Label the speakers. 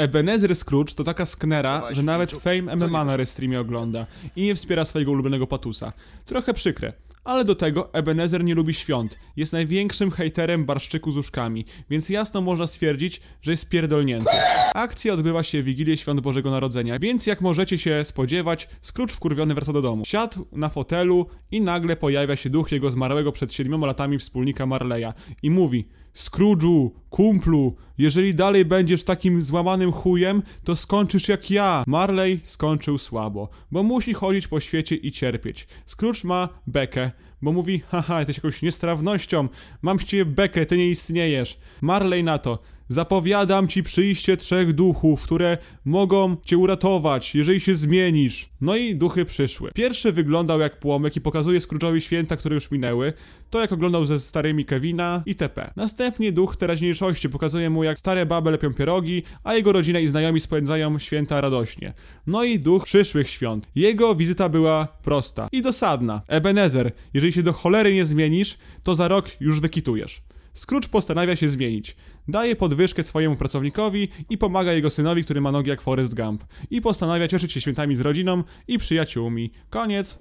Speaker 1: Ebenezer Scrooge to taka sknera, że nawet Fame MMA na restreamie ogląda i nie wspiera swojego ulubionego patusa. Trochę przykre ale do tego Ebenezer nie lubi świąt, jest największym hejterem barszczyku z uszkami, więc jasno można stwierdzić, że jest pierdolnięty. Akcja odbywa się w Wigilię Świąt Bożego Narodzenia, więc jak możecie się spodziewać, Scrooge wkurwiony wraca do domu. Siadł na fotelu i nagle pojawia się duch jego zmarłego przed siedmioma latami wspólnika Marleya i mówi Scrooge'u, kumplu, jeżeli dalej będziesz takim złamanym chujem, to skończysz jak ja. Marley skończył słabo, bo musi chodzić po świecie i cierpieć. Scrooge ma bekę, bo mówi, haha, jesteś jakąś niestrawnością, mam z ciebie bekę, ty nie istniejesz. Marley na to, Zapowiadam ci przyjście trzech duchów, które mogą cię uratować, jeżeli się zmienisz. No i duchy przyszły. Pierwszy wyglądał jak płomek i pokazuje Scrooge'owi święta, które już minęły. To jak oglądał ze starymi Kevina TP. Następnie duch teraźniejszości pokazuje mu jak stare baby lepią pierogi, a jego rodzina i znajomi spędzają święta radośnie. No i duch przyszłych świąt. Jego wizyta była prosta i dosadna. Ebenezer, jeżeli się do cholery nie zmienisz, to za rok już wykitujesz. Scrooge postanawia się zmienić. Daje podwyżkę swojemu pracownikowi i pomaga jego synowi, który ma nogi jak Forrest Gump. I postanawia cieszyć się świętami z rodziną i przyjaciółmi. Koniec.